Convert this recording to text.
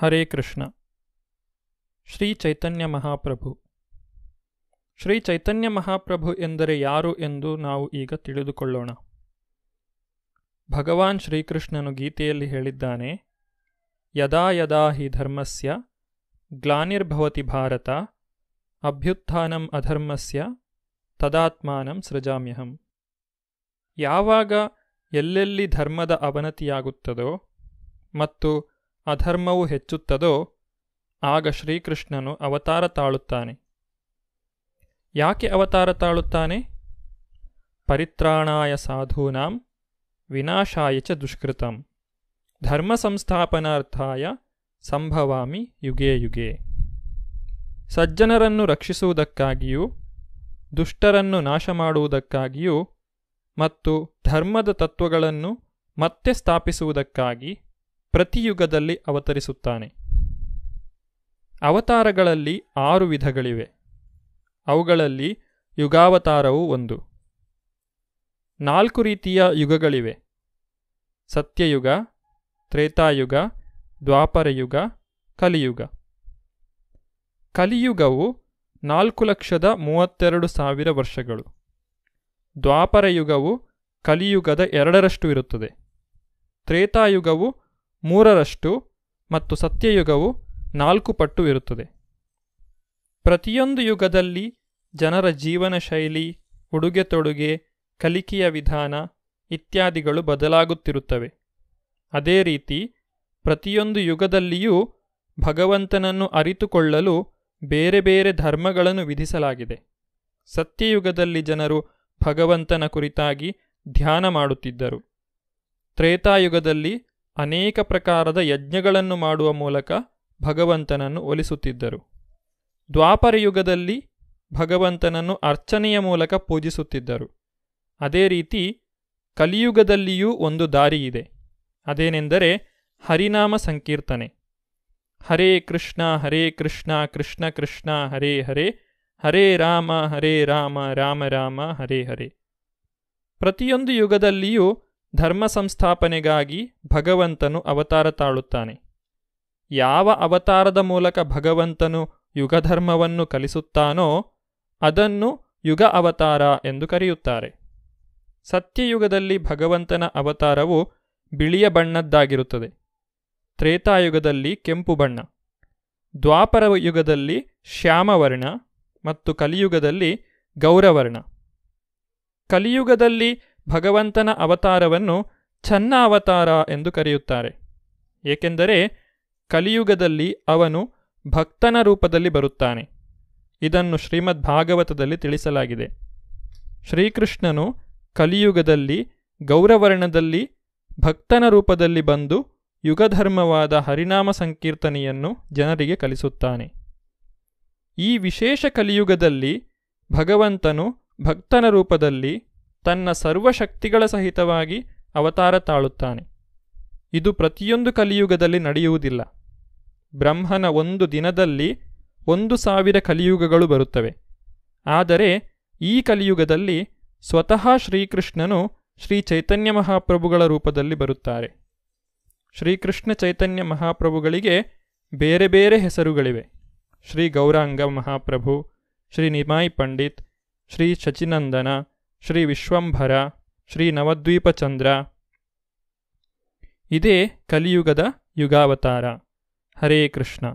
ಹರೇ ಕೃಷ್ಣ ಶ್ರೀ ಚೈತನ್ಯ ಮಹಾಪ್ರಭು ಶ್ರೀ ಚೈತನ್ಯ ಮಹಾಪ್ರಭು ಎಂದರೆ ಯಾರು ಎಂದು ನಾವು ಈಗ ತಿಳಿದುಕೊಳ್ಳೋಣ ಭಗವಾನ್ ಶ್ರೀಕೃಷ್ಣನು ಗೀತೆಯಲ್ಲಿ ಹೇಳಿದ್ದಾನೆ ಯದಾ ಯದಾ ಹಿ ಧರ್ಮಸ್ಯ ಗ್ಲಾನಿರ್ಭವತಿ ಭಾರತ ಅಭ್ಯುತ್ಥಾನಂ ಅಧರ್ಮಸ್ಯ ತದಾತ್ಮಾನಂ ಸೃಜಾಮ್ಯಹಂ ಯಾವಾಗ ಎಲ್ಲೆಲ್ಲಿ ಧರ್ಮದ ಅವನತಿಯಾಗುತ್ತದೋ ಮತ್ತು ಅಧರ್ಮವು ಹೆಚ್ಚುತ್ತದೋ ಆಗ ಶ್ರೀಕೃಷ್ಣನು ಅವತಾರ ತಾಳುತ್ತಾನೆ ಯಾಕೆ ಅವತಾರ ತಾಳುತ್ತಾನೆ ಪರಿತ್ರಾಣಾಯ ಸಾಧೂನಾಂ ವಿನಾಶಾಯ ಚ ದುಷ್ಕೃತಂ ಧರ್ಮ ಸಂಸ್ಥಾಪನಾರ್ಥಾಯ ಸಂಭವಾಮಿ ಯುಗೇ ಯುಗೇ ಸಜ್ಜನರನ್ನು ರಕ್ಷಿಸುವುದಕ್ಕಾಗಿಯೂ ದುಷ್ಟರನ್ನು ನಾಶ ಮಾಡುವುದಕ್ಕಾಗಿಯೂ ಮತ್ತು ಧರ್ಮದ ತತ್ವಗಳನ್ನು ಮತ್ತೆ ಸ್ಥಾಪಿಸುವುದಕ್ಕಾಗಿ ಪ್ರತಿಯುಗದಲ್ಲಿ ಅವತರಿಸುತ್ತಾನೆ ಅವತಾರಗಳಲ್ಲಿ ಆರು ವಿಧಗಳಿವೆ ಅವುಗಳಲ್ಲಿ ಯುಗಾವತಾರವು ಒಂದು ನಾಲ್ಕು ರೀತಿಯ ಯುಗಗಳಿವೆ ಸತ್ಯಯುಗ ತ್ರೇತಾಯುಗ ದ್ವಾಪರಯುಗ ಕಲಿಯುಗ ಕಲಿಯುಗವು ನಾಲ್ಕು ಲಕ್ಷದ ಮೂವತ್ತೆರಡು ಸಾವಿರ ವರ್ಷಗಳು ದ್ವಾಪರಯುಗವು ಕಲಿಯುಗದ ಎರಡರಷ್ಟು ಇರುತ್ತದೆ ತ್ರೇತಾಯುಗವು ಮೂರರಷ್ಟು ಮತ್ತು ಸತ್ಯಯುಗವು ನಾಲ್ಕು ಪಟ್ಟು ಇರುತ್ತದೆ ಪ್ರತಿಯೊಂದು ಯುಗದಲ್ಲಿ ಜನರ ಜೀವನ ಶೈಲಿ ಉಡುಗೆ ತೊಡುಗೆ ಕಲಿಕೆಯ ವಿಧಾನ ಇತ್ಯಾದಿಗಳು ಬದಲಾಗುತ್ತಿರುತ್ತವೆ ಅದೇ ರೀತಿ ಪ್ರತಿಯೊಂದು ಯುಗದಲ್ಲಿಯೂ ಭಗವಂತನನ್ನು ಅರಿತುಕೊಳ್ಳಲು ಬೇರೆ ಬೇರೆ ಧರ್ಮಗಳನ್ನು ವಿಧಿಸಲಾಗಿದೆ ಸತ್ಯಯುಗದಲ್ಲಿ ಜನರು ಭಗವಂತನ ಕುರಿತಾಗಿ ಧ್ಯಾನ ಮಾಡುತ್ತಿದ್ದರು ತ್ರೇತಾಯುಗದಲ್ಲಿ ಅನೇಕ ಪ್ರಕಾರದ ಯಜ್ಞಗಳನ್ನು ಮಾಡುವ ಮೂಲಕ ಭಗವಂತನನ್ನು ಒಲಿಸುತ್ತಿದ್ದರು ದ್ವಾಪರಯುಗದಲ್ಲಿ ಭಗವಂತನನ್ನು ಅರ್ಚನೆಯ ಮೂಲಕ ಪೂಜಿಸುತ್ತಿದ್ದರು ಅದೇ ರೀತಿ ಕಲಿಯುಗದಲ್ಲಿಯೂ ಒಂದು ದಾರಿಯಿದೆ ಅದೇನೆಂದರೆ ಹರಿನಾಮ ಸಂಕೀರ್ತನೆ ಹರೇ ಕೃಷ್ಣ ಹರೇ ಕೃಷ್ಣ ಕೃಷ್ಣ ಕೃಷ್ಣ ಹರೇ ಹರೇ ಹರೇ ರಾಮ ಹರೇ ರಾಮ ರಾಮ ರಾಮ ಹರೇ ಹರೇ ಪ್ರತಿಯೊಂದು ಯುಗದಲ್ಲಿಯೂ ಧರ್ಮ ಸಂಸ್ಥಾಪನೆಗಾಗಿ ಭಗವಂತನು ಅವತಾರ ತಾಳುತ್ತಾನೆ ಯಾವ ಅವತಾರದ ಮೂಲಕ ಭಗವಂತನು ಯುಗಧರ್ಮವನ್ನು ಕಲಿಸುತ್ತಾನೋ ಅದನ್ನು ಯುಗ ಅವತಾರ ಎಂದು ಕರೆಯುತ್ತಾರೆ ಸತ್ಯಯುಗದಲ್ಲಿ ಭಗವಂತನ ಅವತಾರವು ಬಿಳಿಯ ಬಣ್ಣದ್ದಾಗಿರುತ್ತದೆ ತ್ರೇತಾಯುಗದಲ್ಲಿ ಕೆಂಪು ಬಣ್ಣ ದ್ವಾಪರ ಯುಗದಲ್ಲಿ ಶ್ಯಾಮವರ್ಣ ಮತ್ತು ಕಲಿಯುಗದಲ್ಲಿ ಗೌರವರ್ಣ ಕಲಿಯುಗದಲ್ಲಿ ಭಗವಂತನ ಅವತಾರವನ್ನು ಚನ್ನ ಅವತಾರ ಎಂದು ಕರೆಯುತ್ತಾರೆ ಏಕೆಂದರೆ ಕಲಿಯುಗದಲ್ಲಿ ಅವನು ಭಕ್ತನ ರೂಪದಲ್ಲಿ ಬರುತ್ತಾನೆ ಇದನ್ನು ಶ್ರೀಮದ್ ಭಾಗವತದಲ್ಲಿ ತಿಳಿಸಲಾಗಿದೆ ಶ್ರೀಕೃಷ್ಣನು ಕಲಿಯುಗದಲ್ಲಿ ಗೌರವರ್ಣದಲ್ಲಿ ಭಕ್ತನ ರೂಪದಲ್ಲಿ ಬಂದು ಯುಗಧರ್ಮವಾದ ಹರಿನಾಮ ಸಂಕೀರ್ತನೆಯನ್ನು ಜನರಿಗೆ ಕಲಿಸುತ್ತಾನೆ ಈ ವಿಶೇಷ ಕಲಿಯುಗದಲ್ಲಿ ಭಗವಂತನು ಭಕ್ತನ ರೂಪದಲ್ಲಿ ತನ್ನ ಸರ್ವಶಕ್ತಿಗಳ ಸಹಿತವಾಗಿ ಅವತಾರ ತಾಳುತ್ತಾನೆ ಇದು ಪ್ರತಿಯೊಂದು ಕಲಿಯುಗದಲ್ಲಿ ನಡೆಯುವುದಿಲ್ಲ ಬ್ರಹ್ಮನ ಒಂದು ದಿನದಲ್ಲಿ ಒಂದು ಸಾವಿರ ಕಲಿಯುಗಗಳು ಬರುತ್ತವೆ ಆದರೆ ಈ ಕಲಿಯುಗದಲ್ಲಿ ಸ್ವತಃ ಶ್ರೀಕೃಷ್ಣನು ಶ್ರೀ ಚೈತನ್ಯ ಮಹಾಪ್ರಭುಗಳ ರೂಪದಲ್ಲಿ ಬರುತ್ತಾರೆ ಶ್ರೀಕೃಷ್ಣ ಚೈತನ್ಯ ಮಹಾಪ್ರಭುಗಳಿಗೆ ಬೇರೆ ಬೇರೆ ಹೆಸರುಗಳಿವೆ ಶ್ರೀ ಗೌರಾಂಗ ಮಹಾಪ್ರಭು ಶ್ರೀ ನಿಮಾಯಿ ಪಂಡಿತ್ ಶ್ರೀ ಶಚಿನಂದನ ಶ್ರೀ ವಿಶ್ವಂಭರ ಶ್ರೀ ನವದ್ವೀಪ ಚಂದ್ರ ಇದೇ ಕಲಿಯುಗದ ಯುಗಾವತಾರ ಹರೇ ಕೃಷ್ಣ